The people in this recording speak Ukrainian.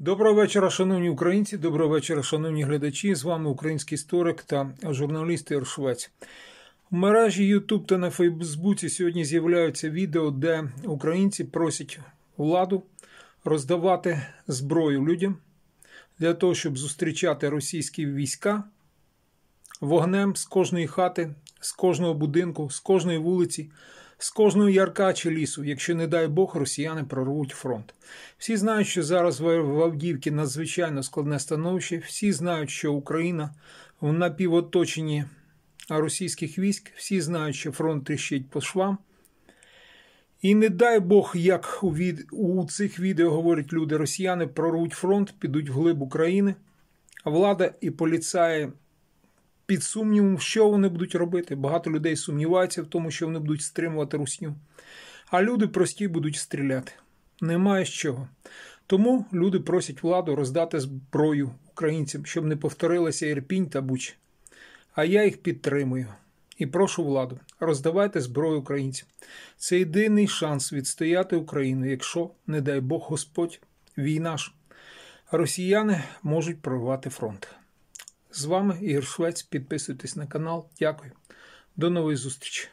Доброго вечора, шановні українці, доброго вечора, шановні глядачі. З вами український історик та журналіст Іршвець. В мережі Ютуб та на Фейсбуці сьогодні з'являються відео, де українці просять владу роздавати зброю людям для того, щоб зустрічати російські війська вогнем з кожної хати, з кожного будинку, з кожної вулиці з кожного ярка чи лісу, якщо, не дай Бог, росіяни прорвуть фронт. Всі знають, що зараз в Авдіївці надзвичайно складне становище. Всі знають, що Україна в напівоточенні російських військ, всі знають, що фронт тріщить по швам. І не дай Бог, як у, від... у цих відео говорять люди, росіяни прорвуть фронт, підуть вглиб України. Влада і поліцаї під сумнівом, що вони будуть робити. Багато людей сумніваються в тому, що вони будуть стримувати русню. А люди прості будуть стріляти. Немає з чого. Тому люди просять владу роздати зброю українцям, щоб не повторилася Ірпінь та Буч. А я їх підтримую. І прошу владу, роздавайте зброю українцям. Це єдиний шанс відстояти Україну, якщо, не дай Бог Господь, війна ж. Росіяни можуть прорвати фронт. З вами Ігор Швець. Підписуйтесь на канал. Дякую. До нової зустрічі!